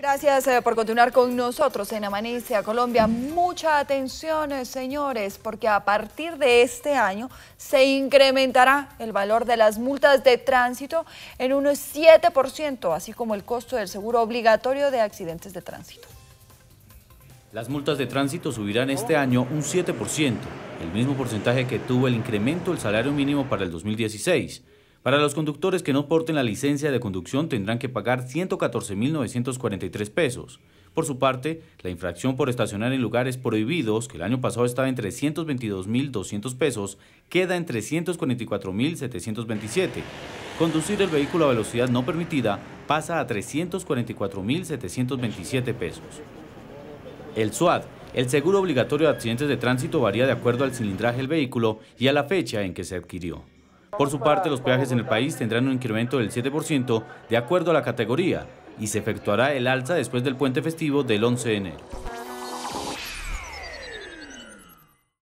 Gracias eh, por continuar con nosotros en Amanece a Colombia. Mucha atención, eh, señores, porque a partir de este año se incrementará el valor de las multas de tránsito en un 7%, así como el costo del seguro obligatorio de accidentes de tránsito. Las multas de tránsito subirán este año un 7%, el mismo porcentaje que tuvo el incremento del salario mínimo para el 2016. Para los conductores que no porten la licencia de conducción tendrán que pagar 114.943 pesos. Por su parte, la infracción por estacionar en lugares prohibidos, que el año pasado estaba en 322.200 pesos, queda en 344.727. Conducir el vehículo a velocidad no permitida pasa a 344.727 pesos. El SUAD el seguro obligatorio de accidentes de tránsito varía de acuerdo al cilindraje del vehículo y a la fecha en que se adquirió. Por su parte, los peajes en el país tendrán un incremento del 7% de acuerdo a la categoría y se efectuará el alza después del puente festivo del 11 de enero.